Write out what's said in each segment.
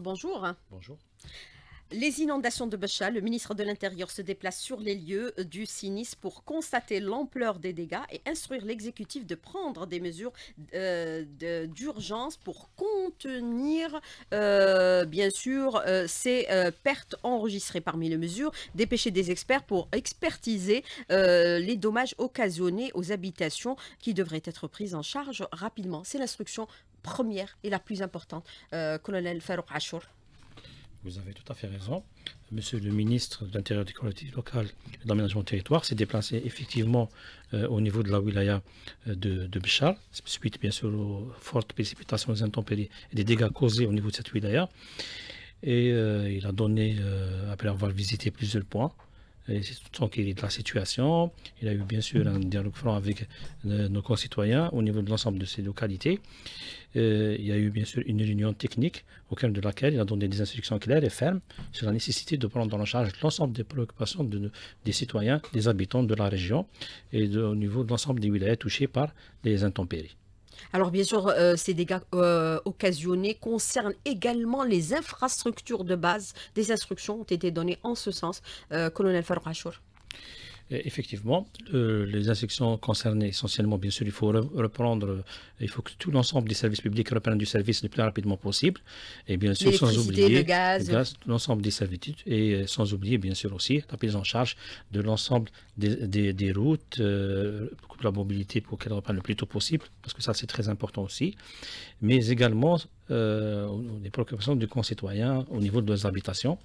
bonjour. Bonjour. Les inondations de Bacha, le ministre de l'Intérieur se déplace sur les lieux du sinistre pour constater l'ampleur des dégâts et instruire l'exécutif de prendre des mesures euh, d'urgence pour contenir, euh, bien sûr, euh, ces pertes enregistrées. Parmi les mesures, dépêcher des experts pour expertiser les dommages occasionnés aux habitations qui devraient être prises en charge rapidement. C'est l'instruction première et la plus importante, euh, colonel Farouk Achour. Vous avez tout à fait raison. Monsieur le ministre de l'Intérieur des collectivités locales et de l'aménagement du territoire s'est déplacé effectivement euh, au niveau de la wilaya euh, de, de Bichar, suite bien sûr aux fortes précipitations, aux intempéries et des dégâts causés au niveau de cette wilaya. Et il a donné, après avoir visité plusieurs points, et c'est tout est de la situation. Il a eu bien sûr un dialogue franc avec nos concitoyens au niveau de l'ensemble de ces localités il y a eu bien sûr une réunion technique au cœur de laquelle il a donné des instructions claires et fermes sur la nécessité de prendre en charge l'ensemble des préoccupations des citoyens, des habitants de la région et au niveau de l'ensemble des villes touchées par les intempéries. Alors bien sûr, euh, ces dégâts euh, occasionnés concernent également les infrastructures de base. Des instructions ont été données en ce sens, euh, colonel Farouk effectivement, euh, les inspections concernées essentiellement, bien sûr, il faut reprendre, euh, il faut que tout l'ensemble des services publics reprennent du service le plus rapidement possible. Et bien sûr, sans oublier le gaz, l'ensemble des servitudes et euh, sans oublier, bien sûr, aussi la prise en charge de l'ensemble des, routes, la mobilité pour qu'elle reprenne le plus tôt possible, parce que ça, c'est très important aussi. Mais également, euh, des préoccupations du concitoyen au niveau de leurs habitations,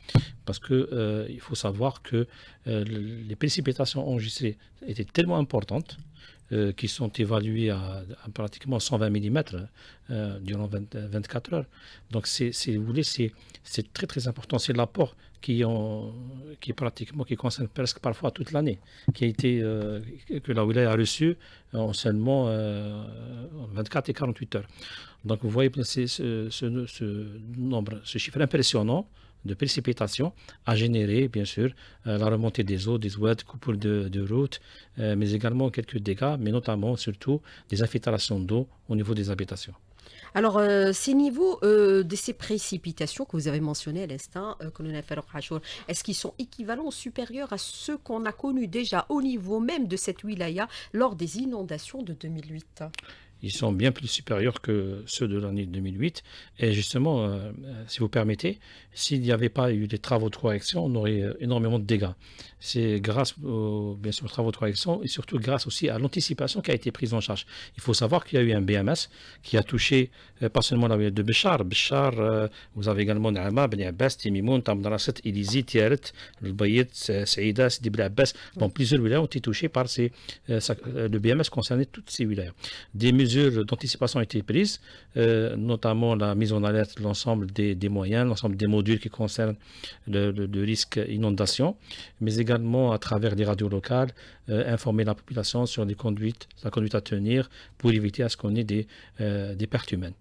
parce que euh, il faut savoir que euh, les précipitations enregistrées étaient tellement importantes euh, qui sont évalués à, pratiquement 120 mm euh, durant 24 euh, heures. Donc, si vous voulez, c'est très très important. C'est l'apport qui, ont, pratiquement qui concerne presque parfois toute l'année, qui a été que la wilaya a reçu en seulement 24 et 48 heures. Donc vous voyez ce nombre, ce chiffre impressionnant de précipitations, a généré, bien sûr, euh, la remontée des eaux, des ouates, coupures de, de routes, euh, mais également quelques dégâts, mais notamment, surtout, des infiltrations d'eau au niveau des habitations. Alors, euh, ces niveaux de ces précipitations que vous avez mentionnées à l'instant, colonel Farouk est-ce qu'ils sont équivalents ou supérieurs à ceux qu'on a connus déjà au niveau même de cette wilaya lors des inondations de 2008 ils sont bien plus supérieurs que ceux de l'année 2008. Et justement, si vous permettez, s'il n'y avait pas eu des travaux de correction, on aurait euh, énormément de dégâts. C'est grâce aux, bien sûr, travaux de correction et surtout grâce aussi à l'anticipation qui a été prise en charge. Il faut savoir qu'il y a eu un BMS qui a touché euh, pas seulement la ville de Béchar. Béchar, euh, vous avez également Nama, Ben Abbas, Timimoun, Tamdarasset, Ilizi, Tiaret, Lbayet, Saïda, Sidi plusieurs villages ont été touchées par ces, le BMS concernait toutes ces villes. Des mesures d'anticipation ont été prises, notamment la mise en alerte de l'ensemble des, des moyens, l'ensemble des modes qui concernent le, risque inondation, mais également à travers des radios locales, euh, informer la population sur la conduite à tenir pour éviter à ce qu'on ait des, euh, des pertes humaines.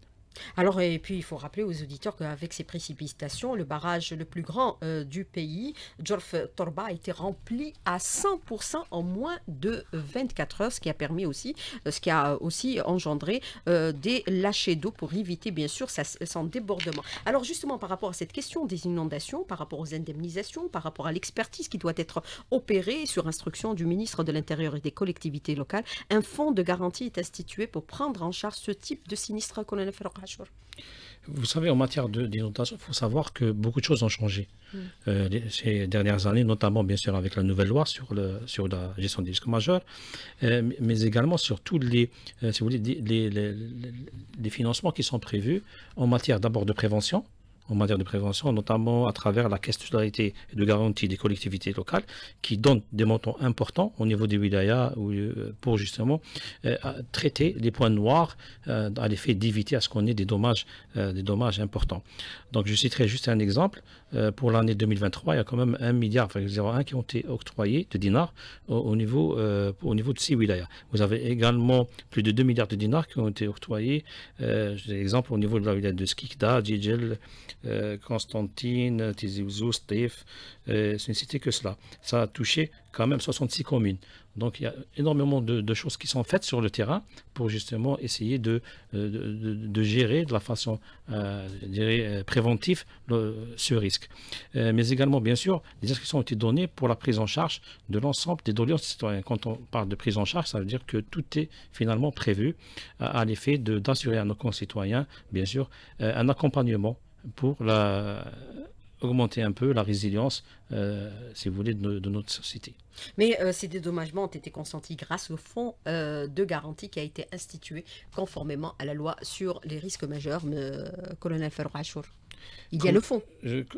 Alors, et puis il faut rappeler aux auditeurs qu'avec ces précipitations, le barrage le plus grand euh, du pays, Djorf Torba, a été rempli à 100% en moins de 24 heures, ce qui a permis aussi, euh, ce qui a aussi engendré euh, des lâchers d'eau pour éviter bien sûr sa, son débordement. Alors justement, par rapport à cette question des inondations, par rapport aux indemnisations, par rapport à l'expertise qui doit être opérée sur instruction du ministre de l'Intérieur et des collectivités locales, un fonds de garantie est institué pour prendre en charge ce type de sinistre qu'on a fait. Vous savez, en matière de dénotation, il faut savoir que beaucoup de choses ont changé mm. euh, ces dernières années, notamment bien sûr avec la nouvelle loi sur, la gestion des risques majeurs, euh, mais également sur tous les, euh, si vous voulez, les, financements qui sont prévus en matière d'abord de prévention, en matière de prévention, notamment à travers la caisse de solidarité et de garantie des collectivités locales, qui donnent des montants importants au niveau des wilayas euh, pour justement euh, traiter les points noirs euh, à l'effet d'éviter à ce qu'on ait des dommages, des dommages importants. Donc je citerai juste un exemple. Euh, pour l'année 2023, il y a quand même 1 milliard, enfin 0,1 qui ont été octroyés de dinars au, niveau, euh, au niveau de 6 wilayas. Vous avez également plus de 2 milliards de dinars qui ont été octroyés, euh, exemple au niveau de la ville de Skikda, Djidjel, euh, Constantine, Tizi Ouzou, Stef, c'est une cité que cela. Ça a touché quand même 66 communes. Donc il y a énormément de, choses qui sont faites sur le terrain pour justement essayer de, euh, de, gérer de la façon euh, euh, préventive ce risque. mais également, bien sûr, des inscriptions ont été données pour la prise en charge de l'ensemble des doléances citoyennes. Quand on parle de prise en charge, ça veut dire que tout est finalement prévu à, l'effet d'assurer à nos concitoyens, bien sûr, un accompagnement pour la augmenter un peu la résilience, euh, si vous voulez, de, notre société. Mais euh, ces dédommagements ont été consentis grâce au fonds euh, de garantie qui a été institué conformément à la loi sur les risques majeurs, colonel Ferroachour. Il y a le fonds.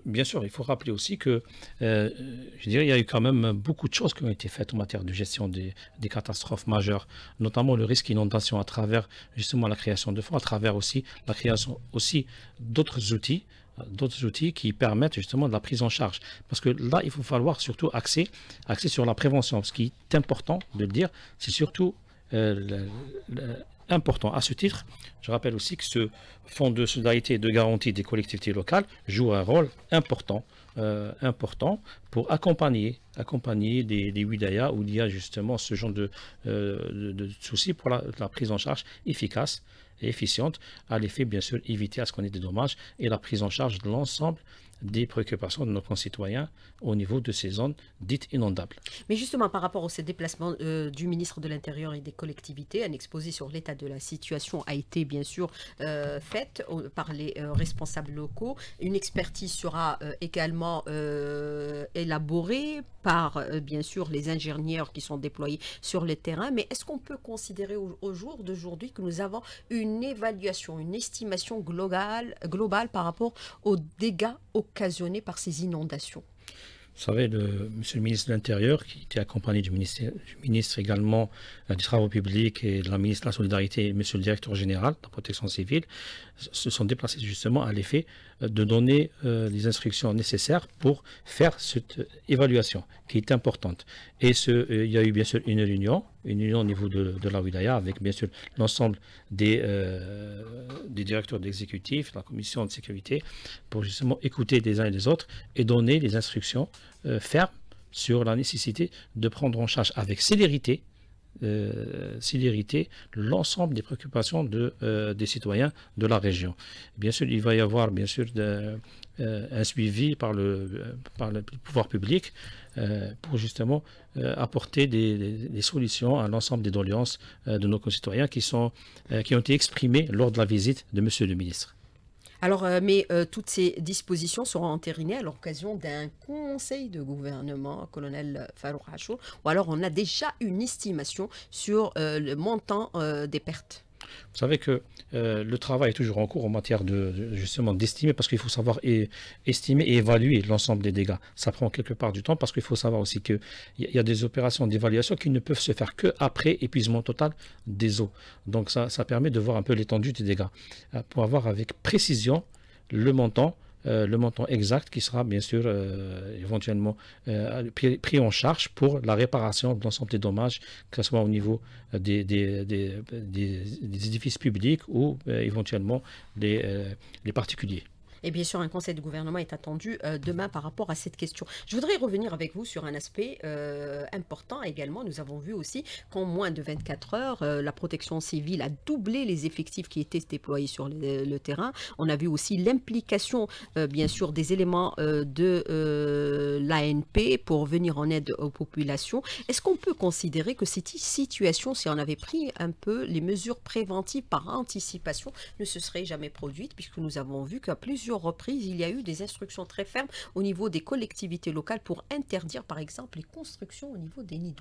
bien sûr, il faut rappeler aussi que, je dirais, il y a eu quand même beaucoup de choses qui ont été faites en matière de gestion des, catastrophes majeures, notamment le risque inondation à travers justement la création de fonds, à travers aussi la création aussi d'autres outils d'autres outils qui permettent justement de la prise en charge. Parce que là, il faut falloir surtout axer, sur la prévention. Ce qui est important de le dire, c'est surtout euh, important. À ce titre, je rappelle aussi que ce fonds de solidarité et de garantie des collectivités locales joue un rôle important, euh, important pour accompagner, accompagner des, des où il y a justement ce genre euh, de, de, soucis pour la, la, prise en charge efficace et efficiente, à l'effet bien sûr éviter à ce qu'on ait des dommages et la prise en charge de l'ensemble des préoccupations de nos concitoyens au niveau de ces zones dites inondables. Mais justement, par rapport à ces déplacements euh, du ministre de l'Intérieur et des collectivités, un exposé sur l'état de la situation a été bien sûr euh, fait euh, par les responsables locaux. Une expertise sera également élaborée par bien sûr les ingénieurs qui sont déployés sur le terrain. Mais est-ce qu'on peut considérer au, jour d'aujourd'hui que nous avons une évaluation, une estimation globale, globale par rapport aux dégâts au par ces inondations vous savez, le, monsieur le ministre de l'Intérieur, qui était accompagné du, ministre également du euh, des Travaux publics et de la ministre de la Solidarité, monsieur le directeur général de la Protection civile, se sont déplacés justement à l'effet euh, de donner euh, les instructions nécessaires pour faire cette euh, évaluation qui est importante. Et ce, il y a eu bien sûr une réunion, une réunion au niveau de, la WIDAIA avec bien sûr l'ensemble des, des directeurs d'exécutifs, la commission de sécurité, pour justement écouter les uns et les autres et donner les instructions fermes sur la nécessité de prendre en charge avec célérité euh, célérité l'ensemble des préoccupations euh, des citoyens de la région. Bien sûr, il va y avoir bien sûr euh, un suivi par le, euh, le pouvoir public pour justement apporter des, solutions à l'ensemble des doléances de nos concitoyens qui, sont, qui ont été exprimées lors de la visite de Monsieur le ministre. Alors, euh, mais euh, toutes ces dispositions seront entérinées à l'occasion d'un conseil de gouvernement, colonel Farouk Hachour, ou alors on a déjà une estimation sur euh, le montant des pertes. Vous savez que euh, le travail est toujours en cours en matière de, justement d'estimer, parce qu'il faut savoir estimer et évaluer l'ensemble des dégâts. Ça prend quelque part du temps, parce qu'il faut savoir aussi qu'il y, y, a des opérations d'évaluation qui ne peuvent se faire que après épuisement total des eaux. Donc ça, ça permet de voir un peu l'étendue des dégâts, euh, pour avoir avec précision le montant, euh, le montant exact qui sera bien sûr euh, éventuellement euh, pris en charge pour la réparation de l'ensemble des dommages, que ce soit au niveau des, des, édifices publics ou éventuellement des les particuliers. Et bien sûr, un conseil de gouvernement est attendu euh, demain par rapport à cette question. Je voudrais revenir avec vous sur un aspect euh, important également. Nous avons vu aussi qu'en moins de 24 heures, euh, la protection civile a doublé les effectifs qui étaient déployés sur le, le terrain. On a vu aussi l'implication, bien sûr, des éléments de l'ANP pour venir en aide aux populations. Est-ce qu'on peut considérer que cette situation, si on avait pris un peu les mesures préventives par anticipation, ne se serait jamais produite, puisque nous avons vu qu'à plusieurs reprise, il y a eu des instructions très fermes au niveau des collectivités locales pour interdire, par exemple, les constructions au niveau des nids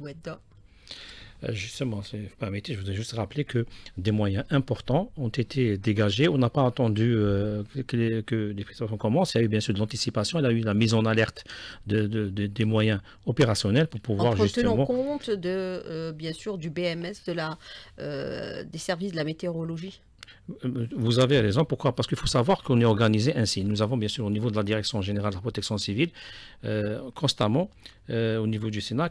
euh, Justement, si vous permettez, je voudrais juste rappeler que des moyens importants ont été dégagés. On n'a pas attendu euh, que, les, que commencent. Il y a eu bien sûr de l'anticipation, il y a eu la mise en alerte des moyens opérationnels pour pouvoir justement... En compte, de, euh, bien sûr, du BMS, des services de la météorologie euh, vous avez raison. Pourquoi Parce qu'il faut savoir qu'on est organisé ainsi. Nous avons bien sûr au niveau de la Direction générale de la protection civile, euh, constamment euh, au niveau du Sénat,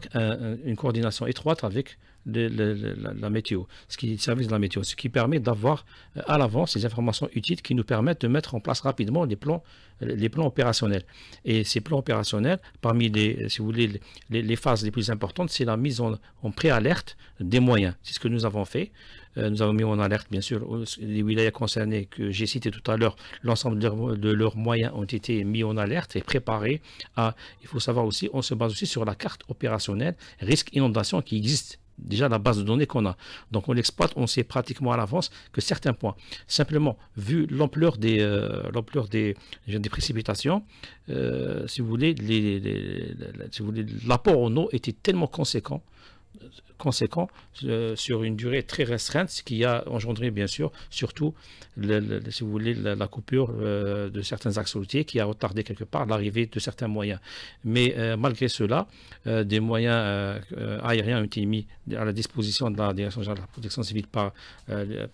une coordination étroite avec la, météo, ce qui le service de la météo, ce qui permet d'avoir à l'avance les informations utiles qui nous permettent de mettre en place rapidement les plans, opérationnels. Et ces plans opérationnels, parmi les, si vous voulez, les, phases les plus importantes, c'est la mise en, en préalerte des moyens. C'est ce que nous avons fait. Euh, nous avons mis en alerte, bien sûr, les wilayas concernés que j'ai cité tout à l'heure. L'ensemble de, leurs, moyens ont été mis en alerte et préparés il faut savoir aussi, on se base aussi sur la carte opérationnelle risque inondation qui existe déjà la base de données qu'on a. Donc on l'exploite, on sait pratiquement à l'avance que certains points. Simplement, vu l'ampleur des, euh, des, des précipitations, euh, si vous voulez, l'apport en eau était tellement conséquent conséquent euh, sur une durée très restreinte, ce qui a engendré bien sûr surtout, si vous voulez, la, coupure euh, de certains axes routiers qui a retardé quelque part l'arrivée de certains moyens. Mais euh, malgré cela, des moyens aériens ont été mis à la disposition de la Direction générale de la protection civile par,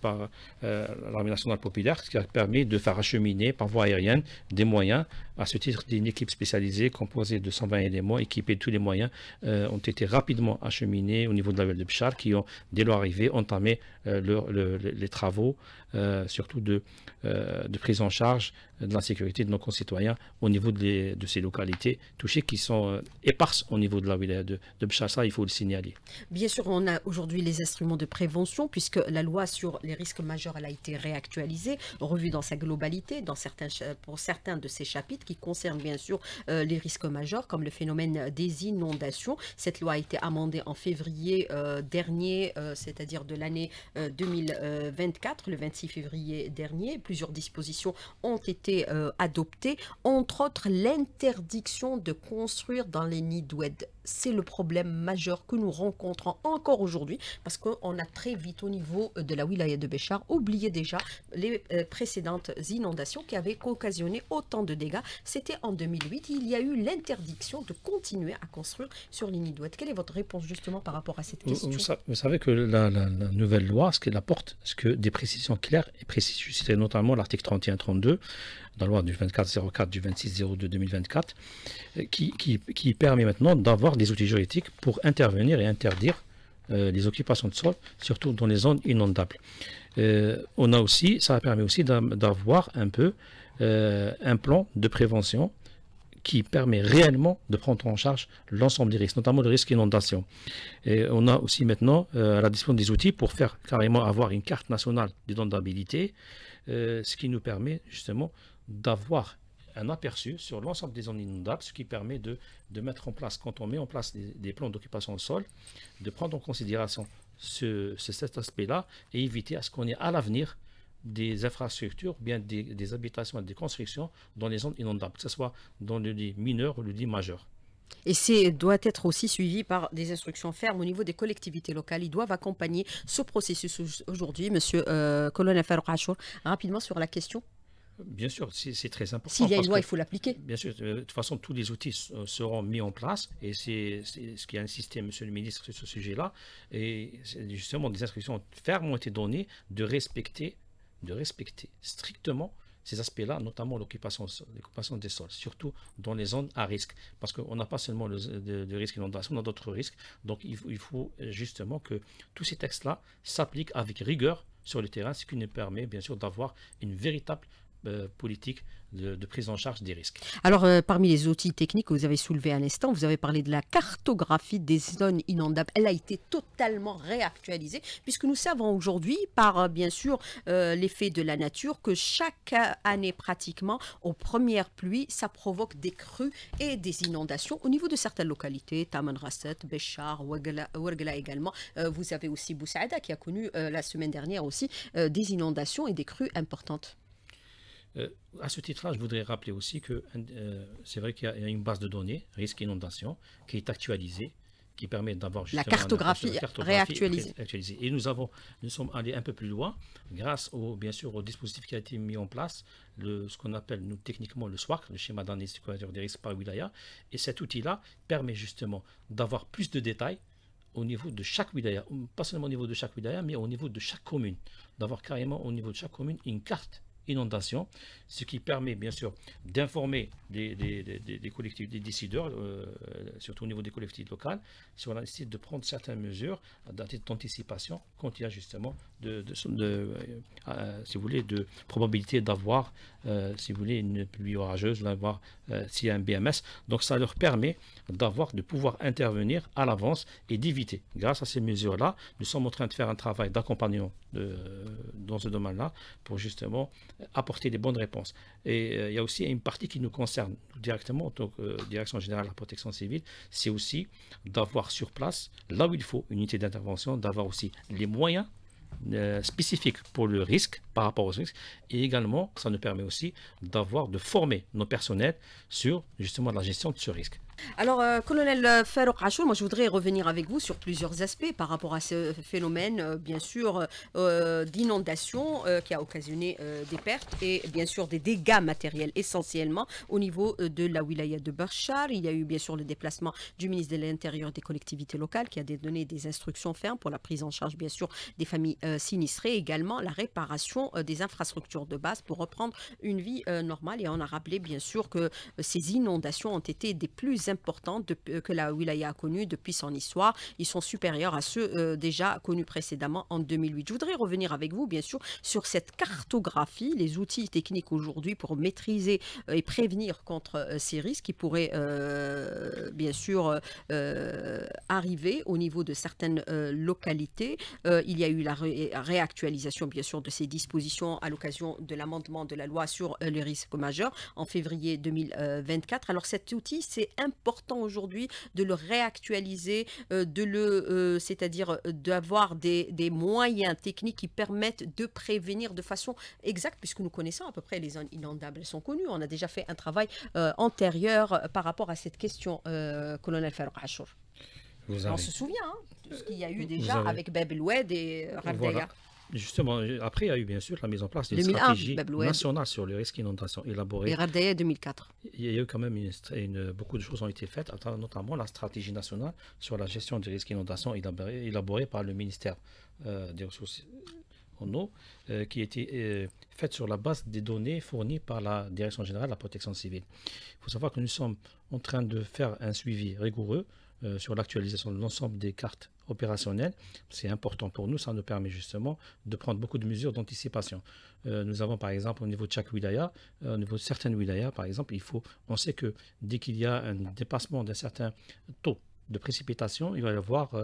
par l'armée nationale populaire, ce qui a permis de faire acheminer par voie aérienne des moyens. À ce titre, une équipe spécialisée composée de 120 éléments équipés de tous les moyens ont été rapidement acheminés au niveau de la ville de Bichar qui ont, dès leur arrivée, entamé euh, les travaux euh, surtout de, euh, de, prise en charge de la sécurité de nos concitoyens au niveau de, ces localités touchées qui sont euh, éparses au niveau de la ville de, de Bchassa, il faut le signaler. Bien sûr, on a aujourd'hui les instruments de prévention puisque la loi sur les risques majeurs elle a été réactualisée, revue dans sa globalité, dans certains, pour certains de ces chapitres qui concernent bien sûr les risques majeurs comme le phénomène des inondations. Cette loi a été amendée en février dernier, c'est-à-dire de l'année 2024, le 26 février dernier. Plusieurs dispositions ont été euh, adoptées, entre autres l'interdiction de construire dans les nids d'oued c'est le problème majeur que nous rencontrons encore aujourd'hui parce qu'on a très vite au niveau de la wilaya de Béchar oublié déjà les euh, précédentes inondations qui avaient occasionné autant de dégâts. C'était en 2008. Il y a eu l'interdiction de continuer à construire sur l'inidouette. Quelle est votre réponse justement par rapport à cette question Vous savez que la, nouvelle loi, ce qu'elle apporte, ce que des précisions claires et précises, c'était notamment l'article 31-32 dans la loi du 24.04 du 26.02 2024 euh, qui, permet maintenant d'avoir des outils juridiques pour intervenir et interdire euh, les occupations de sol, surtout dans les zones inondables. Euh, on a aussi, ça permet aussi d'avoir un peu un plan de prévention qui permet réellement de prendre en charge l'ensemble des risques, notamment le risque d'inondation. Et on a aussi maintenant à la disposition des outils pour faire carrément avoir une carte nationale d'inondabilité, ce qui nous permet justement d'avoir un aperçu sur l'ensemble des zones inondables, ce qui permet de, mettre en place, quand on met en place des, plans d'occupation au sol, de prendre en considération cet aspect-là et éviter à ce qu'on ait à l'avenir des infrastructures, bien des, habitations et des constructions dans les zones inondables, que ce soit dans le lit mineur ou le lit majeur. Et c'est doit être aussi suivi par des instructions fermes au niveau des collectivités locales. Ils doivent accompagner ce processus aujourd'hui. Monsieur euh, Colonel Farouk rapidement sur la question Bien sûr, c'est très important. S'il y a une loi, il faut l'appliquer. Bien sûr, euh, de toute façon, tous les outils seront mis en place et c'est ce qui a insisté, Monsieur le ministre, sur ce sujet-là. Et justement, des instructions fermes ont été données de respecter, de respecter strictement ces aspects-là, notamment l'occupation des sols, surtout dans les zones à risque. Parce qu'on n'a pas seulement le, de, risque d'inondation, on a d'autres risques. Donc il, faut justement que tous ces textes-là s'appliquent avec rigueur sur le terrain, ce qui nous permet bien sûr d'avoir une véritable euh, politique de, prise en charge des risques. Alors, euh, parmi les outils techniques que vous avez soulevés à l'instant, vous avez parlé de la cartographie des zones inondables. Elle a été totalement réactualisée, puisque nous savons aujourd'hui, par euh, bien sûr l'effet de la nature, que chaque année pratiquement, aux premières pluies, ça provoque des crues et des inondations au niveau de certaines localités, Taman Rasset, Béchar, Ouargla également. vous avez aussi Boussaada qui a connu la semaine dernière aussi des inondations et des crues importantes. Euh, à ce titre-là, je voudrais rappeler aussi que euh, c'est vrai qu'il y a une base de données, risque inondation, qui est actualisée, qui permet d'avoir justement la cartographie, réactualisée. Et nous avons, nous sommes allés un peu plus loin grâce au, bien sûr, au dispositif qui a été mis en place, le, ce qu'on appelle nous techniquement le SWAC, le schéma d'analyse des risques par wilaya. Et cet outil-là permet justement d'avoir plus de détails au niveau de chaque wilaya, pas seulement au niveau de chaque wilaya, mais au niveau de chaque commune, d'avoir carrément au niveau de chaque commune une carte inondations, ce qui permet bien sûr d'informer des, collectifs, des décideurs, euh, surtout au niveau des collectivités locales, sur la nécessité de prendre certaines mesures d'anticipation quand il y a justement de, euh, si vous voulez, de probabilité d'avoir, euh, si vous voulez, une pluie orageuse, d'avoir s'il y a un BMS. Donc ça leur permet d'avoir, de pouvoir intervenir à l'avance et d'éviter. Grâce à ces mesures-là, nous sommes en train de faire un travail d'accompagnement dans ce domaine-là pour justement apporter des bonnes réponses. Et euh, il y a aussi une partie qui nous concerne directement en tant que euh, Direction Générale de la Protection Civile, c'est aussi d'avoir sur place, là où il faut, une unité d'intervention, d'avoir aussi les moyens euh, spécifiques pour le risque, par rapport aux risque, et également, ça nous permet aussi d'avoir, de former nos personnels sur justement la gestion de ce risque. Alors, euh, colonel euh, Farouk Achour, moi je voudrais revenir avec vous sur plusieurs aspects par rapport à ce phénomène, euh, bien sûr, d'inondation qui a occasionné des pertes et bien sûr des dégâts matériels essentiellement au niveau de la wilaya de Berchar. Il y a eu bien sûr le déplacement du ministre de l'Intérieur des collectivités locales qui a donné des instructions fermes pour la prise en charge bien sûr des familles sinistrées, également la réparation des infrastructures de base pour reprendre une vie normale. Et on a rappelé bien sûr que ces inondations ont été des plus euh, que la wilaya a connues depuis son histoire. Ils sont supérieurs à ceux euh, déjà connus précédemment en 2008. Je voudrais revenir avec vous, bien sûr, sur cette cartographie, les outils techniques aujourd'hui pour maîtriser euh, et prévenir contre ces risques qui pourraient, bien sûr, arriver au niveau de certaines localités. il y a eu la réactualisation, bien sûr, de ces dispositions à l'occasion de l'amendement de la loi sur les risques majeurs en février 2024. Alors cet outil, c'est un important aujourd'hui de le réactualiser, euh, de le, euh, c'est-à-dire euh, d'avoir des, des, moyens techniques qui permettent de prévenir de façon exacte, puisque nous connaissons à peu près les zones inondables, elles sont connues. On a déjà fait un travail antérieur par rapport à cette question, colonel Farouk Achour. on se souvient hein, de ce qu'il y a eu déjà avec Babel Oued et Rabdeya. Justement, euh, après, il y a eu bien sûr la mise en place d'une stratégie nationale sur les risques d'inondation élaborée. 2004. Il y a eu quand même beaucoup de choses ont été faites, notamment la stratégie nationale sur la gestion des risques d'inondation élaborée, par le ministère euh, des Ressources en eau, euh, qui était faite sur la base des données fournies par la Direction générale de la protection civile. Il faut savoir que nous sommes en train de faire un suivi rigoureux euh, sur l'actualisation de l'ensemble des cartes opérationnelles. C'est important pour nous, ça nous permet justement de prendre beaucoup de mesures d'anticipation. Euh, nous avons par exemple au niveau de chaque wilaya, euh, au niveau de certaines wilayas par exemple, il faut, on sait que dès qu'il y a un dépassement d'un certain taux de précipitation, il va y avoir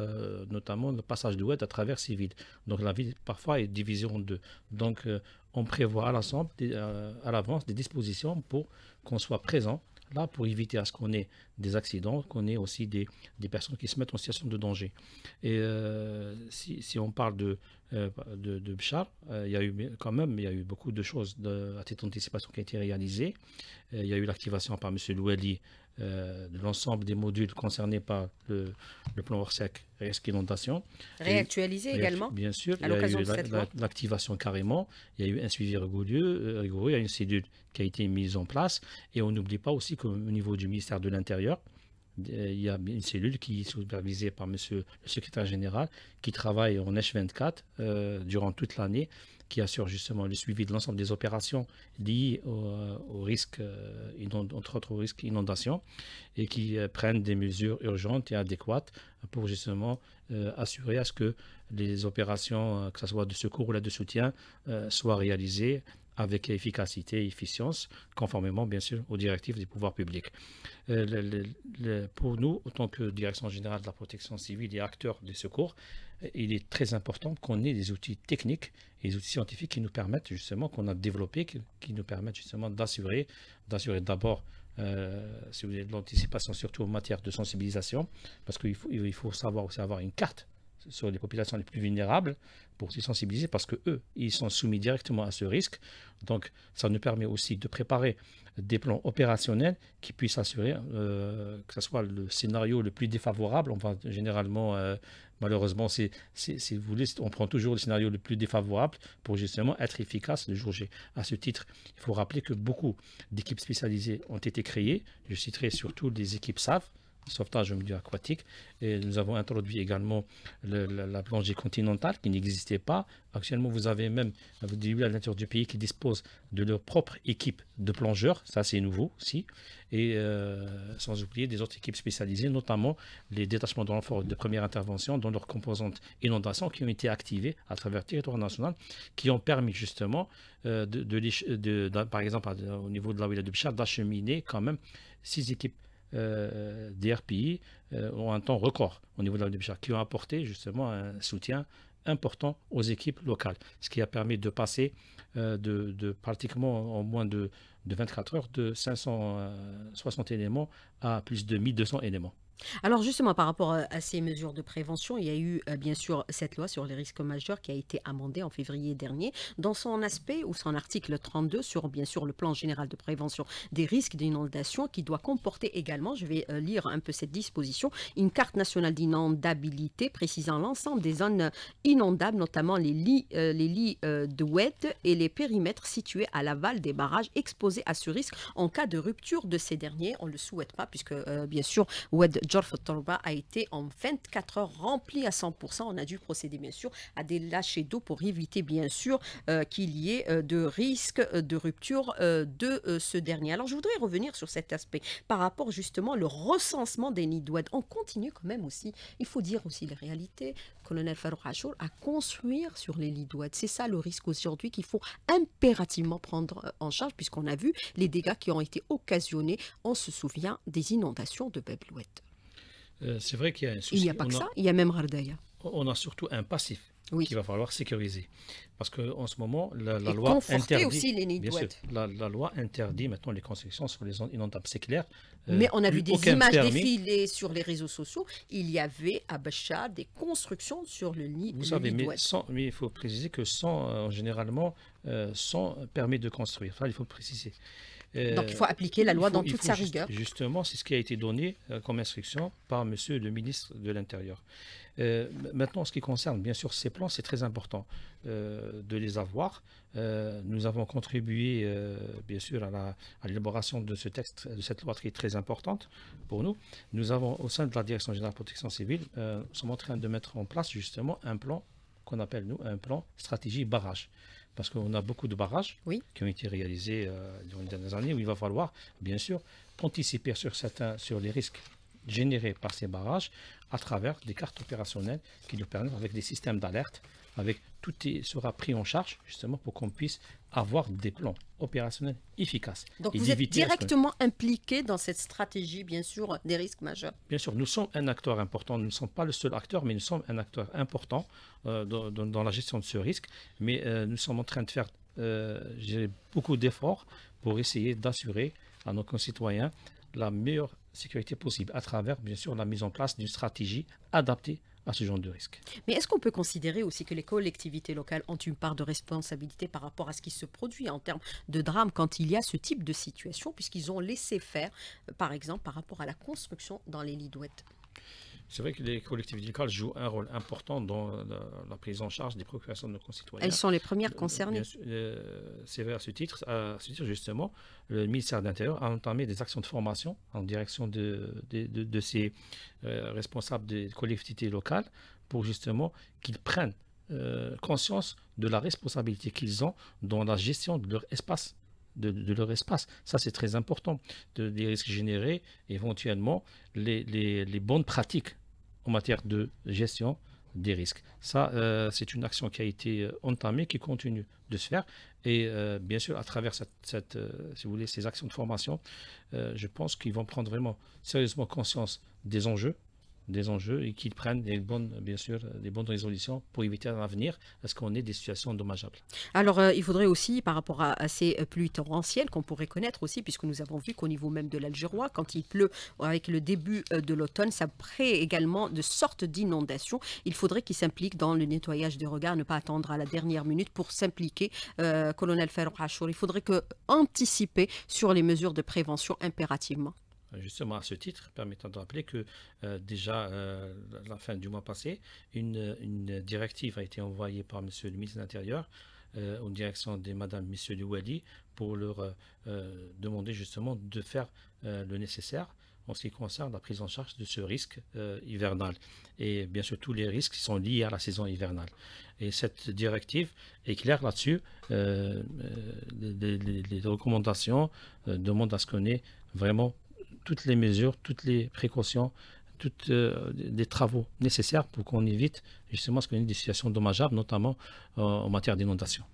notamment le passage de à travers ces villes. Donc la ville parfois est divisée en deux. Donc on prévoit à l'ensemble, à l'avance, des dispositions pour qu'on soit présent là pour éviter à ce qu'on ait des accidents, qu'on ait aussi des, personnes qui se mettent en situation de danger. Et euh, si, on parle de, euh, Bchar, euh, il y a eu quand même il y a eu beaucoup de choses à titre d'anticipation qui a été réalisée. il y a eu l'activation par M. Louali euh, de l'ensemble des modules concernés par le, le plan sec risque inondation. Réactualisé également Bien sûr, à il y a eu l'activation carrément, il y a eu un suivi rigoureux, il y a une cellule qui a été mise en place et on n'oublie pas aussi qu'au niveau du ministère de l'Intérieur, euh, il y a une cellule qui est supervisée par monsieur le secrétaire général qui travaille en H24 euh, durant toute l'année qui assure justement le suivi de l'ensemble des opérations liées aux risques, euh, risque, euh, entre autres risques risques inondation, et qui euh, prennent des mesures urgentes et adéquates pour justement assurer à ce que les opérations, que ce soit de secours ou là de soutien, soient réalisées avec efficacité et efficience, conformément bien sûr aux directives des pouvoirs publics. Euh, pour nous, en tant que Direction générale de la protection civile et acteurs des secours, euh, il est très important qu'on ait des outils techniques et des outils scientifiques qui nous permettent justement, qu'on a développés, qui, nous permettent justement d'assurer, d'assurer d'abord euh, si vous voulez, l'anticipation, surtout en matière de sensibilisation, parce qu'il faut savoir aussi avoir une carte sur les populations les plus vulnérables, pour se sensibiliser parce que eux, ils sont soumis directement à ce risque. Donc, ça nous permet aussi de préparer des plans opérationnels qui puissent assurer euh, que ce soit le scénario le plus défavorable. On va généralement, euh, malheureusement, si, vous voulez, on prend toujours le scénario le plus défavorable pour justement être efficace le jour À ce titre, il faut rappeler que beaucoup d'équipes spécialisées ont été créées. Je citerai surtout les équipes SAF, sauvetage au milieu aquatique. Et nous avons introduit également la, plongée continentale qui n'existait pas. Actuellement, vous avez même à nature du pays qui dispose de leur propre équipe de plongeurs. Ça, c'est nouveau aussi. Et euh, sans oublier des autres équipes spécialisées, notamment les détachements de renfort de première intervention dont leurs composantes inondation qui ont été activées à travers le territoire national, qui ont permis justement, euh, de, par exemple, au niveau de la ville de Bichard, d'acheminer quand même six équipes DRPI des RPI ont un temps record au niveau de la Bichar, qui ont apporté justement un soutien important aux équipes locales, ce qui a permis de passer euh, de, pratiquement en moins de 24 heures de 560 euh, éléments à plus de 1200 éléments. Alors justement, par rapport à, ces mesures de prévention, il y a eu bien sûr cette loi sur les risques majeurs qui a été amendée en février dernier dans son aspect ou son article 32 sur bien sûr le plan général de prévention des risques d'inondation qui doit comporter également, je vais lire un peu cette disposition, une carte nationale d'inondabilité précisant l'ensemble des zones inondables, notamment les lits, les lits de et les périmètres situés à l'aval des barrages exposés à ce risque en cas de rupture de ces derniers. On ne le souhaite pas puisque bien sûr oued George Torba a été en 24 heures rempli à 100%. On a dû procéder bien sûr à des lâchers d'eau pour éviter bien sûr euh, qu'il y ait euh, de risque euh, de rupture de ce dernier. Alors je voudrais revenir sur cet aspect par rapport justement le recensement des nids d'oued. On continue quand même aussi, il faut dire aussi la réalité, colonel Farouk à construire sur les lits d'oued. C'est ça le risque aujourd'hui qu'il faut impérativement prendre en charge puisqu'on a vu les dégâts qui ont été occasionnés, on se souvient, des inondations de Beblouette. Euh, c'est vrai qu'il y a un souci. Il n'y a pas que ça, il y a même Rardaya. On a surtout un passif oui. qu'il va falloir sécuriser. Parce qu'en ce moment, la, loi interdit. aussi les nids sûr, la, loi interdit maintenant les constructions sur les zones inondables, c'est clair. Euh, mais on a vu des images permis. sur les réseaux sociaux. Il y avait à Bacha des constructions sur le nid Vous savez, mais, il faut préciser que sans, euh, généralement, euh, sans permis de construire. ça il faut préciser. Euh, Donc, il faut appliquer la loi dans toute sa rigueur. Justement, c'est ce qui a été donné euh, comme instruction par monsieur le ministre de l'Intérieur. Euh, maintenant, en ce qui concerne bien sûr ces plans, c'est très important de les avoir. nous avons contribué bien sûr à l'élaboration de ce texte, de cette loi qui est très importante pour nous. Nous avons au sein de la Direction générale de protection civile, nous sommes en train de mettre en place justement un plan qu'on appelle nous un plan stratégie barrage parce qu'on a beaucoup de barrages qui ont été réalisés euh, dans les dernières années, où il va falloir, bien sûr, anticiper sur, certains, sur les risques générés par ces barrages à travers des cartes opérationnelles qui nous permettent, avec des systèmes d'alerte, avec tout sera pris en charge justement pour qu'on puisse avoir des plans opérationnels efficaces. Donc vous êtes directement impliqué dans cette stratégie, bien sûr, des risques majeurs. Bien sûr, nous sommes un acteur important. Nous ne sommes pas le seul acteur, mais nous sommes un acteur important euh, dans, la gestion de ce risque. Mais euh, nous sommes en train de faire euh, beaucoup d'efforts pour essayer d'assurer à nos concitoyens la meilleure sécurité possible à travers, bien sûr, la mise en place d'une stratégie adaptée à ce genre de risque. Mais est-ce qu'on peut considérer aussi que les collectivités locales ont une part de responsabilité par rapport à ce qui se produit en termes de drame quand il y a ce type de situation, puisqu'ils ont laissé faire, euh, par exemple, par rapport à la construction dans les Lidouettes c'est vrai que les collectivités locales jouent un rôle important dans la, prise en charge des préoccupations de nos concitoyens. Elles sont les premières euh, concernées. Euh, c'est vrai à ce titre, à justement, le ministère de l'Intérieur a entamé des actions de formation en direction de, de, ces euh, responsables des collectivités locales pour justement qu'ils prennent conscience de la responsabilité qu'ils ont dans la gestion de leur espace de, leur espace. Ça, c'est très important. De, des risques générés, éventuellement, les, bonnes pratiques en matière de gestion des risques. Ça, euh, c'est une action qui a été euh, entamée, qui continue de se faire. Et euh, bien sûr, à travers cette, si vous voulez, ces actions de formation, je pense qu'ils vont prendre vraiment sérieusement conscience des enjeux des enjeux et qu'ils prennent des bonnes, bien sûr, des bonnes résolutions pour éviter à l'avenir à ce qu'on ait des situations dommageables. Alors, euh, il faudrait aussi, par rapport à, ces euh, pluies torrentielles qu'on pourrait connaître aussi, puisque nous avons vu qu'au niveau même de l'Algérois, quand il pleut avec le début euh, de l'automne, ça crée également de sortes d'inondations. Il faudrait qu'ils s'impliquent dans le nettoyage des regards, ne pas attendre à la dernière minute pour s'impliquer, colonel Ferro Il faudrait que anticiper sur les mesures de prévention impérativement justement à ce titre, permettant de rappeler que euh, déjà euh, la fin du mois passé, une, directive a été envoyée par M. le ministre de l'Intérieur euh, en direction des Madame, Monsieur du pour leur demander justement de faire le nécessaire en ce qui concerne la prise en charge de ce risque hivernal. Et bien sûr, tous les risques qui sont liés à la saison hivernale. Et cette directive est claire là-dessus. les, recommandations demandent à ce qu'on ait vraiment toutes les mesures, toutes les précautions, tous les euh, travaux nécessaires pour qu'on évite justement ce qu'on ait des situations dommageables, notamment euh, en matière d'inondation.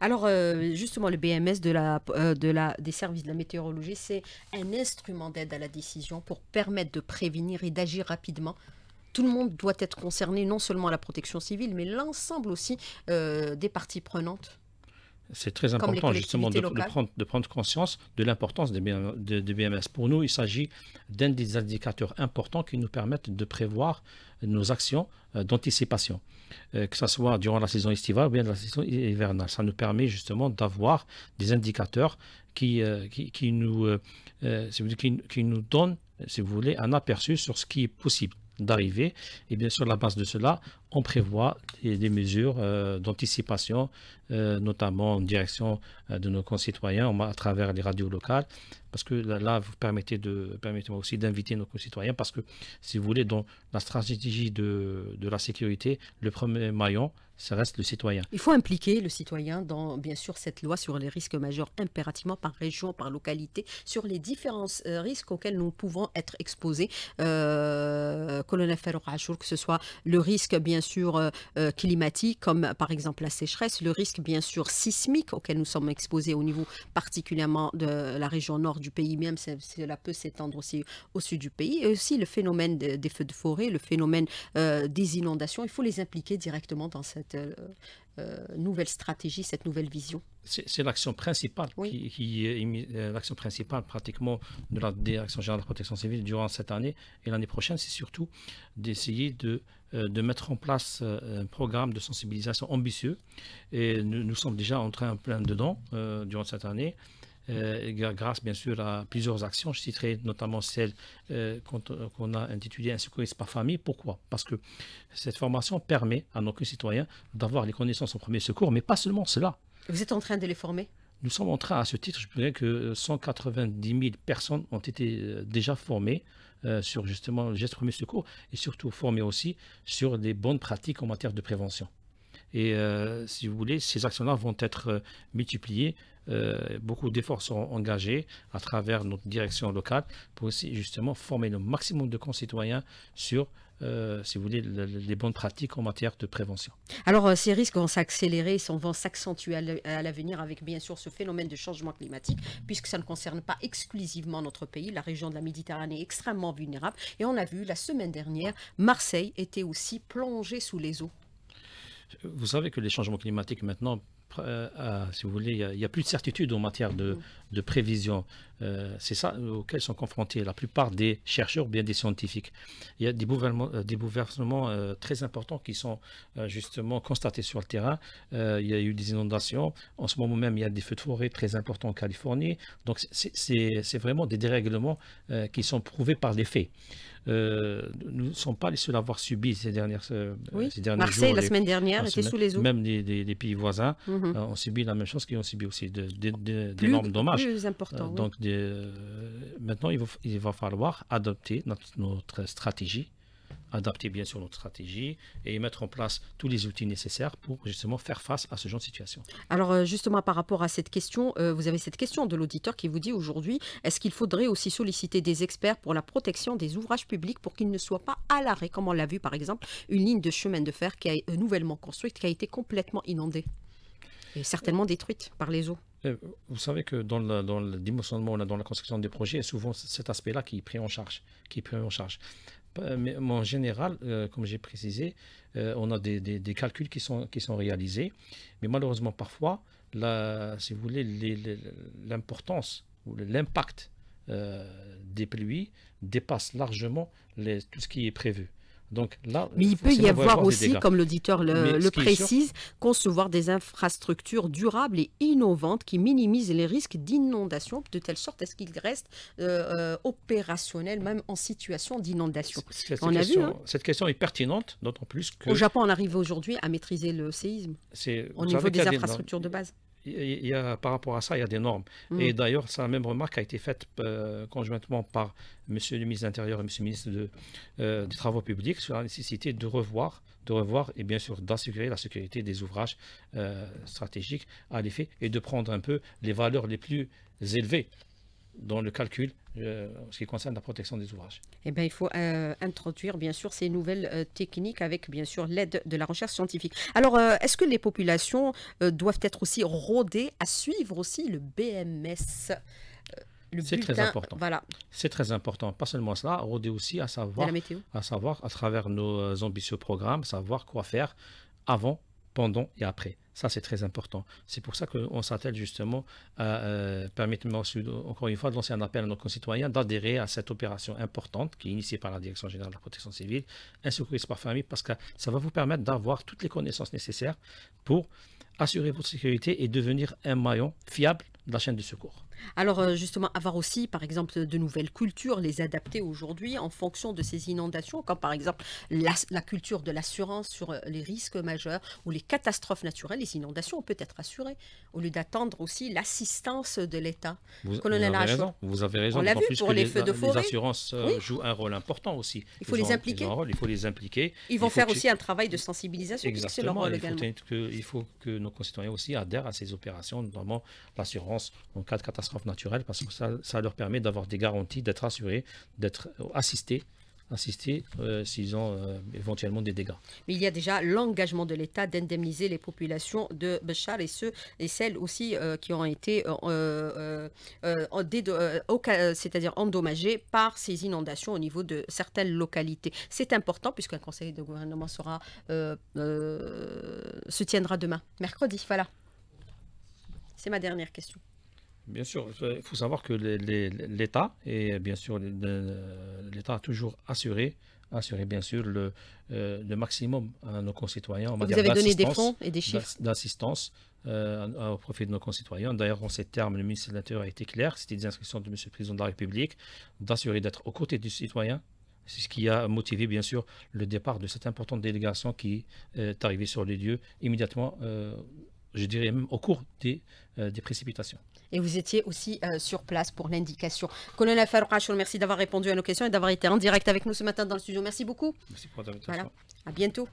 Alors, euh, justement, le BMS de la, des services de la météorologie, c'est un instrument d'aide à la décision pour permettre de prévenir et d'agir rapidement. Tout le monde doit être concerné, non seulement la protection civile, mais l'ensemble aussi des parties prenantes. C'est très important justement de, prendre, conscience de l'importance des, BMS. Pour nous, il s'agit d'un des indicateurs importants qui nous permettent de prévoir nos actions euh, d'anticipation, euh, que ce soit durant la saison estivale ou bien la saison hivernale. Ça nous permet justement d'avoir des indicateurs qui, euh, nous, qui nous donnent, si vous voulez, un aperçu sur ce qui est possible d'arriver. Et bien sur la base de cela, on prévoit des, mesures euh, d'anticipation, euh, notamment en direction euh, de nos concitoyens à travers les radios locales. Parce que là, vous permettez de, permettez-moi aussi d'inviter nos concitoyens, parce que si vous voulez, dans la stratégie de, de la sécurité, le premier maillon, ça reste le citoyen. Il faut impliquer le citoyen dans, bien sûr, cette loi sur les risques majeurs impérativement par région, par localité, sur les différents euh, risques auxquels nous pouvons être exposés. Euh, colonel Ferro que ce soit le risque, bien sûr, euh, euh, climatique, comme par exemple la sécheresse, le risque, bien sûr, sismique auquel nous sommes exposés au niveau particulièrement de la région nord du pays, même cela peut s'étendre aussi au sud du pays, et aussi le phénomène des feux de forêt, le phénomène des inondations. Il faut les impliquer directement dans cette euh, euh, nouvelle stratégie, cette nouvelle vision C'est l'action principale, qui, est euh, l'action principale pratiquement de la Direction générale de la protection civile durant cette année et l'année prochaine, c'est surtout d'essayer de, de mettre en place un programme de sensibilisation ambitieux. Et nous, sommes déjà en train plein dedans durant cette année. Euh, grâce bien sûr à plusieurs actions. Je citerai notamment celle euh, euh, qu'on a intitulée secourisme par famille. Pourquoi Parce que cette formation permet à nos concitoyens d'avoir les connaissances en premier secours, mais pas seulement cela. Vous êtes en train de les former nous sommes en train, à ce titre, je dirais que 190 000 personnes ont été déjà formées sur justement le geste premier secours et surtout formées aussi sur des bonnes pratiques en matière de prévention. Et euh, si vous voulez, ces actions-là vont être euh, multipliées. Euh, beaucoup d'efforts sont engagés à travers notre direction locale pour aussi justement former le maximum de concitoyens sur si vous voulez, les bonnes pratiques en matière de prévention. Alors, ces risques vont s'accélérer, vont s'accentuer à l'avenir avec, bien sûr, ce phénomène de changement climatique, puisque ça ne concerne pas exclusivement notre pays. La région de la Méditerranée est extrêmement vulnérable. Et on a vu la semaine dernière, Marseille était aussi plongée sous les eaux vous savez que les changements climatiques maintenant, euh, si vous voulez, il n'y a, plus de certitude en matière de, prévision. Euh, c'est ça auquel sont confrontés la plupart des chercheurs ou bien des scientifiques. Il y a des bouleversements, euh, des bouleversements très importants qui sont justement constatés sur le terrain. il y a eu des inondations. En ce moment même, il y a des feux de forêt très importants en Californie. Donc, c'est vraiment des dérèglements qui sont prouvés par les faits. Euh, nous ne sommes pas les seuls à avoir subi ces, dernières, euh, oui. ces derniers Marseille, la semaine dernière, était sous les eaux. Même des pays voisins mhm. euh, ont subi la même chose qu'ils ont subi aussi d'énormes dommages. Plus important, Donc, maintenant, il va, falloir adopter notre stratégie adapter bien sûr notre stratégie et mettre en place tous les outils nécessaires pour justement faire face à ce genre de situation. Alors euh, justement par rapport à cette question, euh, vous avez cette question de l'auditeur qui vous dit aujourd'hui, est-ce qu'il faudrait aussi solliciter des experts pour la protection des ouvrages publics pour qu'ils ne soient pas à l'arrêt, comme on l'a vu par exemple, une ligne de chemin de fer qui est euh, nouvellement construite, qui a été complètement inondée et certainement détruite par les eaux vous savez que dans le, dans dimensionnement, dans la construction des projets, souvent cet aspect-là qui est pris en charge, qui est pris en charge en général, euh, comme j'ai précisé, euh, on a des, calculs qui sont, qui sont réalisés. Mais malheureusement, parfois, si vous voulez, l'importance ou l'impact euh, des pluies dépasse largement tout ce qui est prévu. Mais il peut y avoir aussi, comme l'auditeur le, précise, concevoir des infrastructures durables et innovantes qui minimisent les risques d'inondation, de telle sorte à ce qu'ils restent euh, euh, opérationnels, même en situation d'inondation. Hein. cette question est pertinente, d'autant plus que. Au Japon, on arrive aujourd'hui à maîtriser le séisme au niveau des infrastructures de base il y a, par rapport à ça, il y a des normes. Mm. Et d'ailleurs, la même remarque a été faite euh, conjointement par M. le ministre de l'Intérieur et M. le ministre euh, des Travaux publics sur la nécessité de revoir, de revoir et bien sûr d'assurer la sécurité des ouvrages euh, stratégiques à l'effet et de prendre un peu les valeurs les plus élevées dans le calcul euh, en ce qui concerne la protection des ouvrages. Eh ben, il faut euh, introduire, bien sûr, ces nouvelles euh, techniques avec, bien sûr, l'aide de la recherche scientifique. Alors, est-ce que les populations doivent être aussi rodées à suivre aussi le BMS c'est très important. Voilà. C'est très important. Pas seulement cela, rodées aussi à savoir, à savoir, à travers nos ambitieux programmes, savoir quoi faire avant pendant et après. Ça, c'est très important. C'est pour ça qu'on s'attelle justement à, euh, permettez-moi encore une fois de lancer un appel à nos concitoyens d'adhérer à cette opération importante qui est initiée par la Direction générale de la protection civile, un secourisme par famille, parce que ça va vous permettre d'avoir toutes les connaissances nécessaires pour assurer votre sécurité et devenir un maillon fiable de la chaîne de secours. Alors euh, justement, avoir aussi, par exemple, de nouvelles cultures, les adapter aujourd'hui en fonction de ces inondations, comme par exemple la, culture de l'assurance sur euh, les risques majeurs ou les catastrophes naturelles, les inondations, on peut être assuré, au lieu d'attendre aussi l'assistance de l'État. Vous, avez raison, vous avez raison. On l'a vu pour les, feux de forêt. Les assurances euh, jouent un rôle important aussi. Il faut les impliquer. il faut les impliquer. Ils vont faire aussi un travail de sensibilisation. Exactement. Il faut, que, il faut que nos concitoyens aussi adhèrent à ces opérations, notamment l'assurance en cas de catastrophe catastrophes naturelles parce que ça, leur permet d'avoir des garanties, d'être assurés, d'être euh, assistés euh, s'ils ont euh, éventuellement des dégâts. Mais il y a déjà l'engagement de l'État d'indemniser les populations de Béchar et ceux et celles aussi qui ont été c'est-à-dire endommagées par ces inondations au niveau de certaines localités. C'est important puisqu'un conseil de gouvernement sera se tiendra demain, mercredi. Voilà. C'est ma dernière question. Bien sûr, il faut savoir que l'État, et bien sûr, l'État a toujours assuré, assuré bien sûr le, euh, maximum à nos concitoyens. En vous avez donné des fonds et des chiffres D'assistance euh, au profit de nos concitoyens. D'ailleurs, en ces termes, le ministre de l'Intérieur a été clair, c'était des instructions de M. le Président de la République d'assurer d'être aux côtés du citoyen, c'est ce qui a motivé, bien sûr, le départ de cette importante délégation qui euh, est arrivée sur les lieux immédiatement, je dirais même au cours des précipitations et vous étiez aussi euh, sur place pour l'indication. Colonel Farouk merci d'avoir répondu à nos questions et d'avoir été en direct avec nous ce matin dans le studio. Merci beaucoup. Merci pour votre invitation. À bientôt.